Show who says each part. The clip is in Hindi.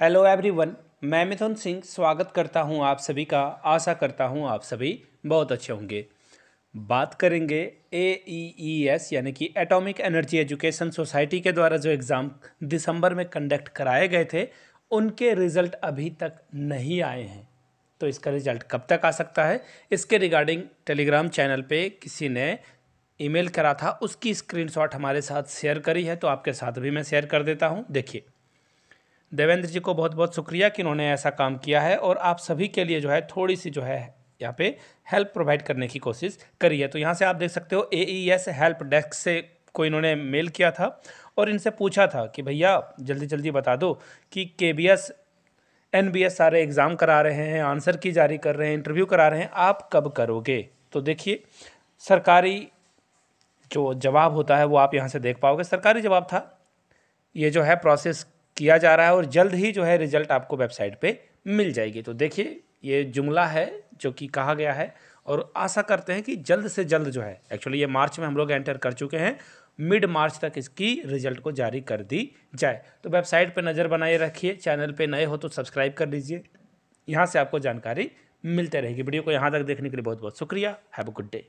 Speaker 1: हेलो एवरीवन मैं मिथुन सिंह स्वागत करता हूं आप सभी का आशा करता हूं आप सभी बहुत अच्छे होंगे बात करेंगे ए ई ई एस यानी कि एटॉमिक एनर्जी एजुकेशन सोसाइटी के द्वारा जो एग्ज़ाम दिसंबर में कंडक्ट कराए गए थे उनके रिज़ल्ट अभी तक नहीं आए हैं तो इसका रिज़ल्ट कब तक आ सकता है इसके रिगार्डिंग टेलीग्राम चैनल पर किसी ने ईमेल करा था उसकी स्क्रीनशॉट हमारे साथ शेयर करी है तो आपके साथ भी मैं शेयर कर देता हूँ देखिए देवेंद्र जी को बहुत बहुत शुक्रिया कि उन्होंने ऐसा काम किया है और आप सभी के लिए जो है थोड़ी सी जो है यहाँ पे हेल्प प्रोवाइड करने की कोशिश करी है तो यहाँ से आप देख सकते हो A E S help desk से को इन्होंने मेल किया था और इनसे पूछा था कि भैया जल्दी जल्दी बता दो कि K B S N B S सारे एग्ज़ाम करा रहे हैं आंसर की जारी कर रहे हैं इंटरव्यू करा रहे हैं आप कब करोगे तो देखिए सरकारी जो जवाब होता है वो आप यहाँ से देख पाओगे सरकारी जवाब था ये जो है प्रोसेस किया जा रहा है और जल्द ही जो है रिजल्ट आपको वेबसाइट पे मिल जाएगी तो देखिए ये जुमला है जो कि कहा गया है और आशा करते हैं कि जल्द से जल्द जो है एक्चुअली ये मार्च में हम लोग एंटर कर चुके हैं मिड मार्च तक इसकी रिजल्ट को जारी कर दी जाए तो वेबसाइट पर नज़र बनाए रखिए चैनल पर नए हो तो सब्सक्राइब कर लीजिए यहाँ से आपको जानकारी मिलते रहेगी वीडियो को यहाँ तक देखने के लिए बहुत बहुत शुक्रिया हैव अ गुड डे